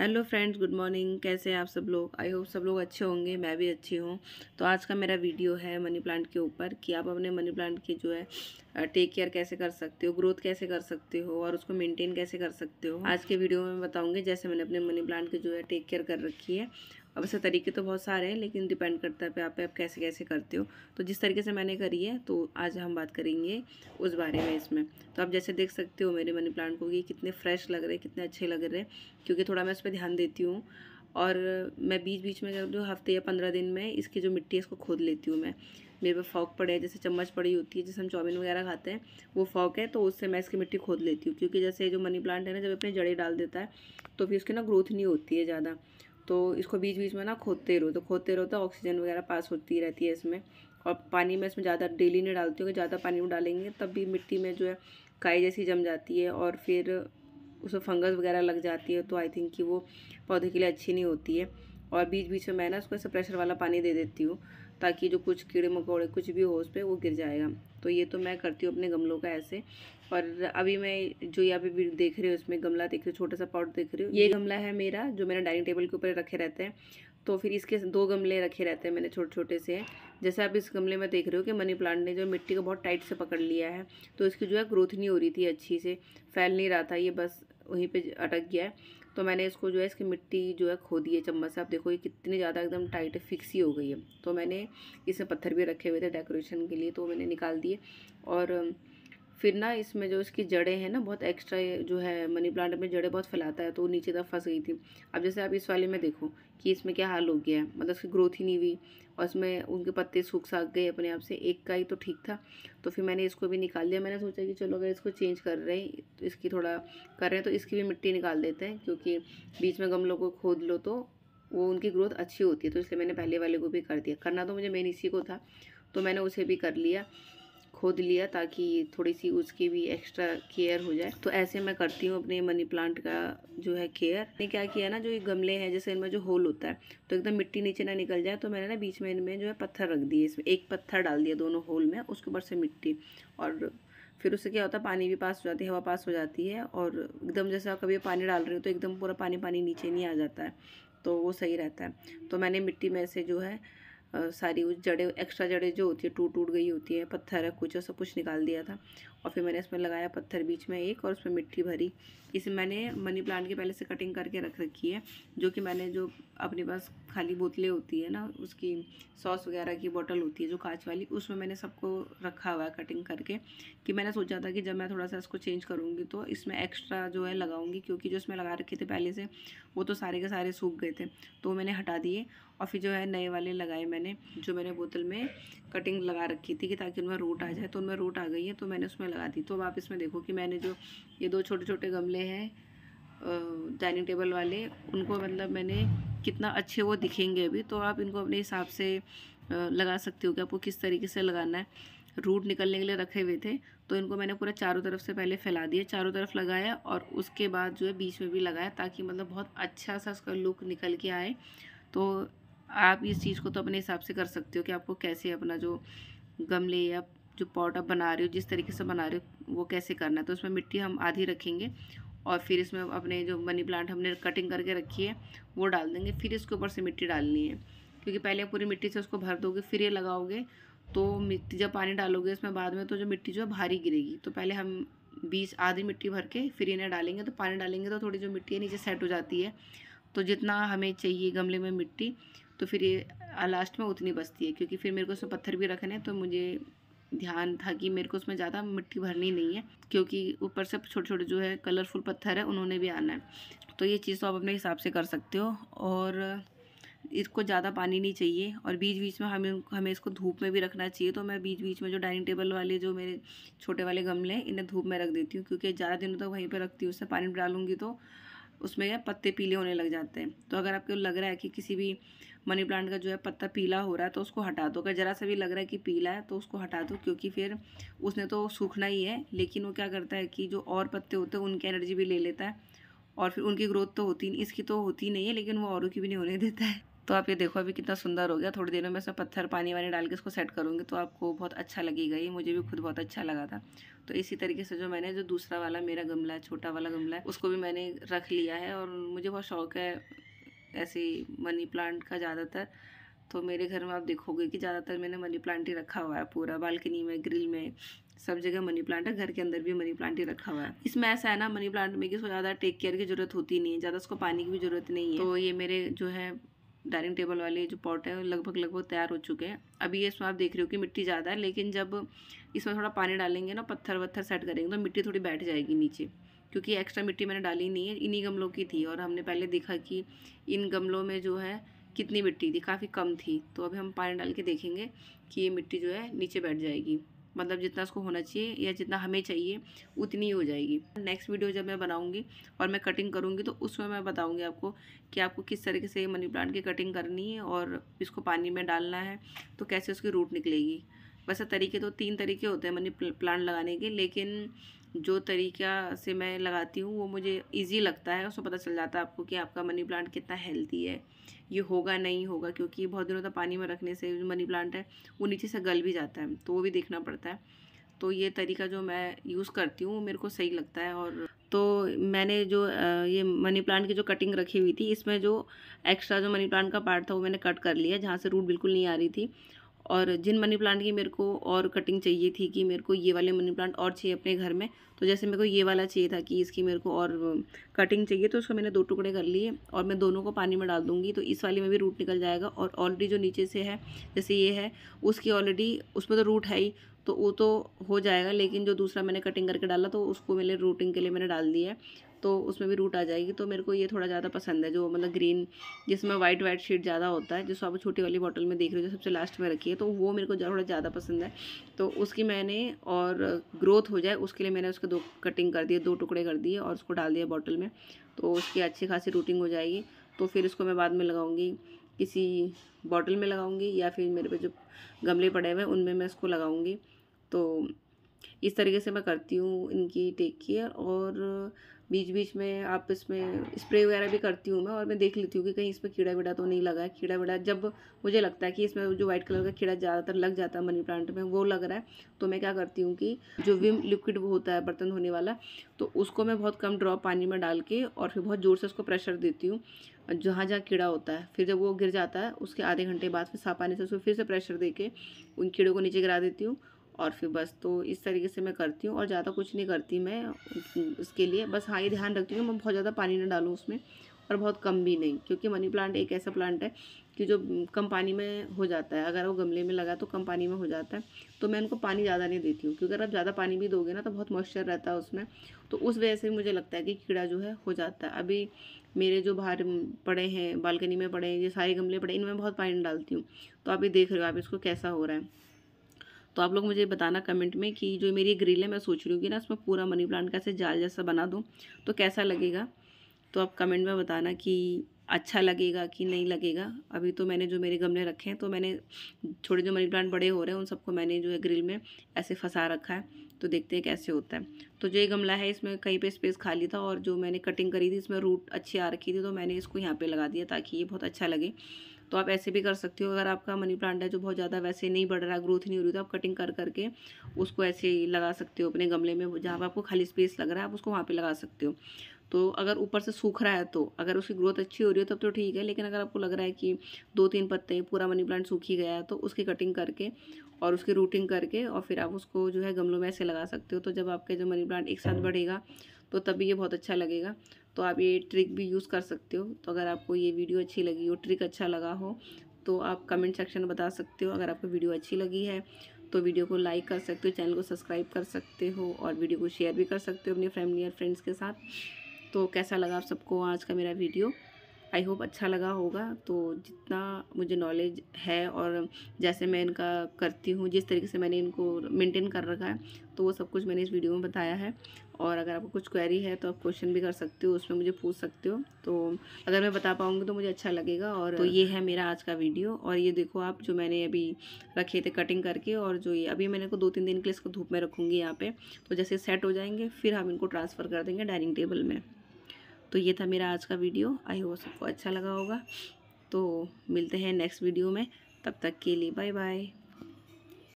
Hello friends good morning कैसे हैं आप सब लोग आई होप सब लोग अच्छे होंगे मैं भी अच्छी हूँ तो आज का मेरा वीडियो है मनी प्लांट के ऊपर कि आप अपने मनी प्लांट की जो है टेक केयर कैसे कर सकते हो ग्रोथ कैसे कर सकते हो और उसको मेंटेन कैसे कर सकते हो आज के वीडियो में बताऊँगी जैसे मैंने अपने मनी प्लांट की जो है टेक केयर कर रखी है अब ऐसे तरीके तो बहुत सारे हैं लेकिन डिपेंड करता है पे आप पे आप कैसे कैसे करते हो तो जिस तरीके से मैंने करी है तो आज हम बात करेंगे उस बारे में इसमें तो आप जैसे देख सकते हो मेरे मनी प्लांट को कि कितने फ्रेश लग रहे कितने अच्छे लग रहे हैं क्योंकि थोड़ा मैं उस पर ध्यान देती हूँ और मैं बीच बीच में जो हफ्ते या पंद्रह दिन में इसकी जो मिट्टी है इसको खोद लेती हूँ मैं मेरे पे फॉक पड़े हैं जैसे चम्मच पड़ी होती है जैसे हम चौमिन वगैरह खाते हैं वो फॉक है तो उससे मैं इसकी मिट्टी खोद लेती हूँ क्योंकि जैसे जो मनी प्लांट है ना जब अपने जड़े डाल देता है तो फिर उसकी ना ग्रोथ नहीं होती है ज़्यादा तो इसको बीच बीच में ना खोदते रहो तो खोदते रहो तो ऑक्सीजन वगैरह पास होती रहती है इसमें और पानी में इसमें ज़्यादा डेली नहीं डालती हूँ ज़्यादा पानी में डालेंगे तब भी मिट्टी में जो है काई जैसी जम जाती है और फिर उसमें फंगस वगैरह लग जाती है तो आई थिंक कि वो पौधे के लिए अच्छी नहीं होती है और बीच बीच में मैं ना उसको ऐसे प्रेशर वाला पानी दे देती हूँ ताकि जो कुछ कीड़े मकोड़े कुछ भी हो उस पर वो गिर जाएगा तो ये तो मैं करती हूँ अपने गमलों का ऐसे और अभी मैं जो यहाँ पे देख रहे हो उसमें गमला देख रहे हो छोटा सा पॉट देख रहे हो ये गमला है मेरा जो मेरा डाइनिंग टेबल के ऊपर रखे रहते हैं तो फिर इसके दो गमले रखे रहते हैं मैंने छोटे छोटे से जैसे आप इस गमले में देख रहे हो कि मनी प्लांट ने जो मिट्टी को बहुत टाइट से पकड़ लिया है तो इसकी जो है ग्रोथ नहीं हो रही थी अच्छी से फैल नहीं रहा था ये बस वहीं पे अटक गया है तो मैंने इसको जो है इसकी मिट्टी जो है खो दी है चम्मच से आप देखो ये कितनी ज़्यादा एकदम टाइट फिक्स ही हो गई है तो मैंने इसमें पत्थर भी रखे हुए थे डेकोरेशन के लिए तो मैंने निकाल दिए और फिर ना इसमें जो इसकी जड़ें हैं ना बहुत एक्स्ट्रा जो है मनी प्लांट में जड़ें बहुत फैलाता है तो नीचे तक फंस गई थी अब जैसे आप इस वाले में देखो कि इसमें क्या हाल हो गया है मतलब उसकी ग्रोथ ही नहीं हुई और इसमें उनके पत्ते सूख साग गए अपने आप से एक का ही तो ठीक था तो फिर मैंने इसको भी निकाल लिया मैंने सोचा कि चलो अगर इसको चेंज कर रहे हैं तो इसकी थोड़ा कर रहे हैं तो इसकी भी मिट्टी निकाल देते हैं क्योंकि बीच में गमलों को खोद लो तो वो उनकी ग्रोथ अच्छी होती है तो इसलिए मैंने पहले वाले को भी कर दिया करना तो मुझे मेन इसी को था तो मैंने उसे भी कर लिया खोद लिया ताकि थोड़ी सी उसकी भी एक्स्ट्रा केयर हो जाए तो ऐसे मैं करती हूँ अपने मनी प्लांट का जो है केयर ने क्या किया ना जो ये गमले हैं जैसे इनमें जो होल होता है तो एकदम मिट्टी नीचे ना निकल जाए तो मैंने ना बीच में इनमें जो है पत्थर रख दिए इसमें एक पत्थर डाल दिया दोनों होल में उसके ऊपर से मिट्टी और फिर उससे क्या होता है पानी भी पास हो जाती है हवा पास हो जाती है और एकदम जैसे आप कभी पानी डाल रहे हो तो एकदम पूरा पानी पानी नीचे नहीं आ जाता है तो वो सही रहता है तो मैंने मिट्टी में से जो है सारी उस जड़ें एक्स्ट्रा जड़ें जो होती है टूट टूट गई होती है पत्थर है कुछ सब कुछ निकाल दिया था और फिर मैंने इसमें लगाया पत्थर बीच में एक और उसमें मिट्टी भरी इसे मैंने मनी प्लांट की पहले से कटिंग करके रख रखी है जो कि मैंने जो अपने पास खाली बोतलें होती है ना उसकी सॉस वगैरह की बोतल होती है जो कांच वाली उसमें मैंने सबको रखा हुआ है कटिंग करके कि मैंने सोचा था कि जब मैं थोड़ा सा इसको चेंज करूँगी तो इसमें एक्स्ट्रा जो है लगाऊँगी क्योंकि जो इसमें लगा रखे थे पहले से वो तो सारे के सारे सूख गए थे तो मैंने हटा दिए और फिर जो है नए वाले लगाए मैंने जो मैंने बोतल में कटिंग लगा रखी थी कि ताकि उनमें रोट आ जाए तो उनमें रोट आ गई है तो मैंने उसमें में लगा दी तो अब आप इसमें देखो कि मैंने जो ये दो छोटे छोटे गमले हैं डाइनिंग टेबल वाले उनको मतलब मैंने कितना अच्छे वो दिखेंगे अभी तो आप इनको अपने हिसाब से लगा सकते हो कि आपको किस तरीके से लगाना है रूट निकलने के लिए रखे हुए थे तो इनको मैंने पूरा चारों तरफ से पहले फैला दिया चारों तरफ लगाया और उसके बाद जो है बीच में भी लगाया ताकि मतलब बहुत अच्छा सा उसका लुक निकल के आए तो आप इस चीज़ को तो अपने हिसाब से कर सकते हो कि आपको कैसे अपना जो गमले या जो पॉट आप बना रहे हो जिस तरीके से बना रहे हो वो कैसे करना है तो उसमें मिट्टी हम आधी रखेंगे और फिर इसमें अपने जो मनी प्लांट हमने कटिंग करके रखी है वो डाल देंगे फिर इसके ऊपर से मिट्टी डालनी है क्योंकि पहले पूरी मिट्टी से उसको भर दोगे फिर ये लगाओगे तो मिट्टी जब पानी डालोगे इसमें बाद में तो जो मिट्टी जो है भारी गिरेगी तो पहले हम बीस आधी मिट्टी भर के फिर इन्हें डालेंगे तो पानी डालेंगे तो थोड़ी जो मिट्टी है नीचे सेट हो जाती है तो जितना हमें चाहिए गमले में मिट्टी तो फिर ये लास्ट में उतनी बचती है क्योंकि फिर मेरे को उसमें पत्थर भी रखने हैं तो मुझे ध्यान था कि मेरे को उसमें ज़्यादा मिट्टी भरनी नहीं है क्योंकि ऊपर से छोटे छोटे जो है कलरफुल पत्थर है उन्होंने भी आना है तो ये चीज़ तो आप अपने हिसाब से कर सकते हो और इसको ज़्यादा पानी नहीं चाहिए और बीच बीच में हमें हमें इसको धूप में भी रखना चाहिए तो मैं बीच बीच में जो डाइनिंग टेबल वाले जो मेरे छोटे वाले गमले हैं इन्हें धूप में रख देती हूँ क्योंकि ज़्यादा दिनों तक तो वहीं पर रखती हूँ उससे पानी डालूंगी तो उसमें पत्ते पीले होने लग जाते हैं तो अगर आपको लग रहा है कि किसी भी मनी प्लांट का जो है पत्ता पीला हो रहा है तो उसको हटा दो अगर ज़रा सा भी लग रहा है कि पीला है तो उसको हटा दो क्योंकि फिर उसने तो सूखना ही है लेकिन वो क्या करता है कि जो और पत्ते होते हैं उनकी एनर्जी भी ले लेता है और फिर उनकी ग्रोथ तो होती नहीं इसकी तो होती नहीं है लेकिन वो औरों की भी नहीं होने देता है तो आप ये देखो अभी कितना सुंदर हो गया थोड़ी देर में मैं इसमें पत्थर पानी वानी डाल के इसको सेट करूँगी तो आपको बहुत अच्छा लगेगा ये मुझे भी खुद बहुत अच्छा लगा था तो इसी तरीके से जो मैंने जो दूसरा वाला मेरा गमला है छोटा वाला गमला है उसको भी मैंने रख लिया है और मुझे बहुत शौक है ऐसे मनी प्लांट का ज़्यादातर तो मेरे घर में आप देखोगे कि ज़्यादातर मैंने मनी प्लांट ही रखा हुआ है पूरा बालकनी में ग्रिल में सब जगह मनी प्लांट है घर के अंदर भी मनी प्लांट ही रखा हुआ है इसमें ऐसा है ना मनी प्लांट में कि उसको ज़्यादा टेक केयर की जरूरत होती नहीं है ज़्यादा उसको पानी की भी जरूरत नहीं है तो ये मेरे जो है डाइनिंग टेबल वाले जो पॉट है लगभग लगभग तैयार हो चुके हैं अभी ये इसमें आप देख रहे हो कि मिट्टी ज़्यादा है लेकिन जब इसमें थोड़ा पानी डालेंगे ना पत्थर वत्थर सेट करेंगे तो मिट्टी थोड़ी बैठ जाएगी नीचे क्योंकि एक्स्ट्रा मिट्टी मैंने डाली नहीं है इन्हीं गमलों की थी और हमने पहले देखा कि इन गमलों में जो है कितनी मिट्टी थी काफ़ी कम थी तो अभी हम पानी डाल के देखेंगे कि ये मिट्टी जो है नीचे बैठ जाएगी मतलब जितना उसको होना चाहिए या जितना हमें चाहिए उतनी हो जाएगी नेक्स्ट वीडियो जब मैं बनाऊँगी और मैं कटिंग करूँगी तो उसमें मैं बताऊँगी आपको कि आपको किस तरीके से मनी प्लांट की कटिंग करनी है और इसको पानी में डालना है तो कैसे उसकी रूट निकलेगी वैसे तरीके तो तीन तरीके होते हैं मनी प्लांट लगाने के लेकिन जो तरीका से मैं लगाती हूँ वो मुझे इजी लगता है उसमें पता चल जाता है आपको कि आपका मनी प्लांट कितना हेल्दी है ये होगा नहीं होगा क्योंकि बहुत दिनों तक पानी में रखने से जो मनी प्लांट है वो नीचे से गल भी जाता है तो वो भी देखना पड़ता है तो ये तरीका जो मैं यूज़ करती हूँ वो मेरे को सही लगता है और तो मैंने जो ये मनी प्लांट की जो कटिंग रखी हुई थी इसमें जो एक्स्ट्रा जो मनी प्लांट का पार्ट था वो मैंने कट कर लिया जहाँ से रूट बिल्कुल नहीं आ रही थी और जिन मनी प्लांट की मेरे को और कटिंग चाहिए थी कि मेरे को ये वाले मनी प्लांट और चाहिए अपने घर में तो जैसे मेरे को ये वाला चाहिए था कि इसकी मेरे को और कटिंग चाहिए तो उसको मैंने दो टुकड़े कर लिए और मैं दोनों को पानी में डाल दूँगी तो इस वाले में भी रूट निकल जाएगा और ऑलरेडी जो नीचे से है जैसे ये है उसकी ऑलरेडी उसमें तो रूट है ही तो वो तो हो जाएगा लेकिन जो दूसरा मैंने कटिंग करके डाला तो उसको मैंने रूटिंग के लिए मैंने डाल दिया है तो उसमें भी रूट आ जाएगी तो मेरे को ये थोड़ा ज़्यादा पसंद है जो मतलब ग्रीन जिसमें वाइट वाइट शेड ज़्यादा होता है जिस आप छोटी वाली बॉटल में देख रहे हो जो सबसे लास्ट में रखी है तो वो मेरे को थोड़ा ज़्यादा पसंद है तो उसकी मैंने और ग्रोथ हो जाए उसके लिए मैंने उसके दो कटिंग कर दिए दो टुकड़े कर दिए और उसको डाल दिया बॉटल में तो उसकी अच्छी खासी रूटिंग हो जाएगी तो फिर उसको मैं बाद में लगाऊँगी किसी बॉटल में लगाऊँगी या फिर मेरे पे जो गमले पड़े हुए हैं उनमें मैं उसको लगाऊँगी तो इस तरीके से मैं करती हूँ इनकी टेक केयर और बीच बीच में आप इसमें स्प्रे वगैरह भी करती हूँ मैं और मैं देख लेती हूँ कि कहीं इसमें कीड़ा वीड़ा तो नहीं लगा है कीड़ा वीड़ा जब मुझे लगता है कि इसमें जो व्हाइट कलर का कीड़ा ज़्यादातर लग जाता है मनी प्लांट में वो लग रहा है तो मैं क्या करती हूँ कि जो विम लिक्विड वो होता है बर्तन धोने वाला तो उसको मैं बहुत कम ड्रॉप पानी में डाल के और फिर बहुत ज़ोर से उसको प्रेशर देती हूँ जहाँ जहाँ कीड़ा होता है फिर जब वो गिर जाता है उसके आधे घंटे बाद फिर साफ पानी से उसको फिर से प्रेशर दे के उन कीड़ों को नीचे गिरा देती हूँ और फिर बस तो इस तरीके से मैं करती हूँ और ज़्यादा कुछ नहीं करती मैं उसके लिए बस हाँ ये ध्यान रखती हूँ कि मैं बहुत ज़्यादा पानी ना डालूँ उसमें और बहुत कम भी नहीं क्योंकि मनी प्लांट एक ऐसा प्लांट है कि जो कम पानी में हो जाता है अगर वो गमले में लगा तो कम पानी में हो जाता है तो मैं उनको पानी ज़्यादा नहीं देती हूँ क्योंकि अगर आप ज़्यादा पानी भी दोगे ना तो बहुत मॉइस्चर रहता है उसमें तो उस वजह से मुझे लगता है कि कीड़ा जो है हो जाता है अभी मेरे जो बाहर पड़े हैं बालकनी में पड़े हैं ये सारे गमले पड़े इनमें बहुत पानी डालती हूँ तो आप देख रहे हो आप इसको कैसा हो रहा है तो आप लोग मुझे बताना कमेंट में कि जो मेरी ग्रिल है मैं सोच रही हूँ कि ना उसमें पूरा मनी प्लांट का से जाल जैसा बना दूँ तो कैसा लगेगा तो आप कमेंट में बताना कि अच्छा लगेगा कि नहीं लगेगा अभी तो मैंने जो मेरे गमले रखे हैं तो मैंने छोटे जो मनी प्लांट बड़े हो रहे हैं उन सबको मैंने जो है ग्रिल में ऐसे फंसा रखा है तो देखते हैं कैसे होता है तो जो ये गमला है इसमें कहीं पे स्पेस खाली था और जो मैंने कटिंग करी थी इसमें रूट अच्छी आ रखी थी तो मैंने इसको यहाँ पे लगा दिया ताकि ये बहुत अच्छा लगे तो आप ऐसे भी कर सकते हो अगर आपका मनी प्लांट है जो बहुत ज़्यादा वैसे नहीं बढ़ रहा ग्रोथ नहीं हो रही तो आप कटिंग कर करके उसको ऐसे लगा सकते हो अपने गमले में जहाँ पर आपको खाली स्पेस लग रहा है आप उसको वहाँ पर लगा सकते हो तो अगर ऊपर से सूख रहा है तो अगर उसकी ग्रोथ अच्छी हो रही है तब तो ठीक है लेकिन अगर आपको लग रहा है कि दो तीन पत्ते पूरा मनी प्लांट सूख ही गया है तो उसकी कटिंग करके और उसकी रूटिंग करके और फिर आप उसको जो है गमलों में ऐसे लगा सकते हो तो जब आपके जो मनी प्लांट एक साथ हाँ। बढ़ेगा तो तभी ये बहुत अच्छा लगेगा तो आप ये ट्रिक भी यूज़ कर सकते हो तो अगर आपको ये वीडियो अच्छी लगी हो ट्रिक अच्छा लगा हो तो आप कमेंट सेक्शन में बता सकते हो अगर आपको वीडियो अच्छी लगी है तो वीडियो को लाइक कर सकते हो चैनल को सब्सक्राइब कर सकते हो और वीडियो को शेयर भी कर सकते हो अपने फैमिली और फ्रेंड्स के साथ तो कैसा लगा आप सबको आज का मेरा वीडियो आई होप अच्छा लगा होगा तो जितना मुझे नॉलेज है और जैसे मैं इनका करती हूँ जिस तरीके से मैंने इनको मेंटेन कर रखा है तो वो सब कुछ मैंने इस वीडियो में बताया है और अगर आपको कुछ क्वेरी है तो आप क्वेश्चन भी कर सकते हो उसमें मुझे पूछ सकते हो तो अगर मैं बता पाऊँगी तो मुझे अच्छा लगेगा और तो ये है मेरा आज का वीडियो और ये देखो आप जो मैंने अभी रखे थे कटिंग करके और जो ये अभी मैंने को दो तीन दिन के लिए इसको धूप में रखूँगी यहाँ पर तो जैसे सेट हो जाएंगे फिर हम इनको ट्रांसफ़र कर देंगे डाइनिंग टेबल में तो ये था मेरा आज का वीडियो आई होप सबको अच्छा लगा होगा तो मिलते हैं नेक्स्ट वीडियो में तब तक के लिए बाय बाय